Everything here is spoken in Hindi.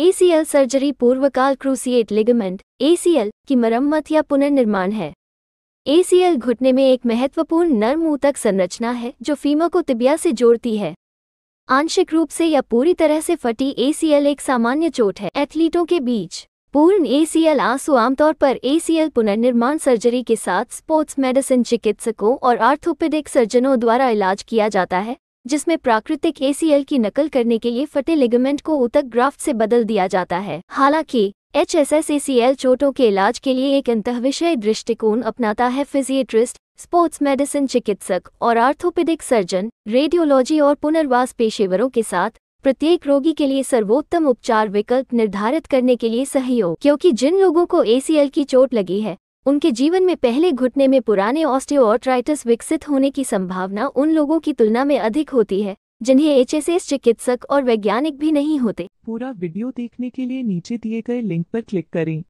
एसीएल सर्जरी पूर्वकाल क्रूसिएट लिगमेंट एसीएल की मरम्मत या पुनर्निर्माण है एसीएल घुटने में एक महत्वपूर्ण नर्म ऊतक संरचना है जो फीमो को तिबिया से जोड़ती है आंशिक रूप से या पूरी तरह से फटी एसीएल एक सामान्य चोट है एथलीटों के बीच पूर्ण एसीएल आंसू आमतौर पर एसीएल पुनर्निर्माण सर्जरी के साथ स्पोर्ट्स मेडिसिन चिकित्सकों और आर्थोपेडिक सर्जनों द्वारा इलाज किया जाता है जिसमें प्राकृतिक एसीएल की नकल करने के लिए फटे लिगमेंट को उतक ग्राफ्ट से बदल दिया जाता है हालांकि H S S A C L चोटों के इलाज के लिए एक अंतविषय दृष्टिकोण अपनाता है फिजिएट्रिस्ट स्पोर्ट्स मेडिसिन चिकित्सक और आर्थोपेडिक सर्जन रेडियोलॉजी और पुनर्वास पेशेवरों के साथ प्रत्येक रोगी के लिए सर्वोत्तम उपचार विकल्प निर्धारित करने के लिए सहयोग क्योंकि जिन लोगों को एसीएल की चोट लगी है उनके जीवन में पहले घुटने में पुराने ऑस्टियोआर्थराइटिस विकसित होने की संभावना उन लोगों की तुलना में अधिक होती है जिन्हें एचएसएस चिकित्सक और वैज्ञानिक भी नहीं होते पूरा वीडियो देखने के लिए नीचे दिए गए लिंक पर क्लिक करें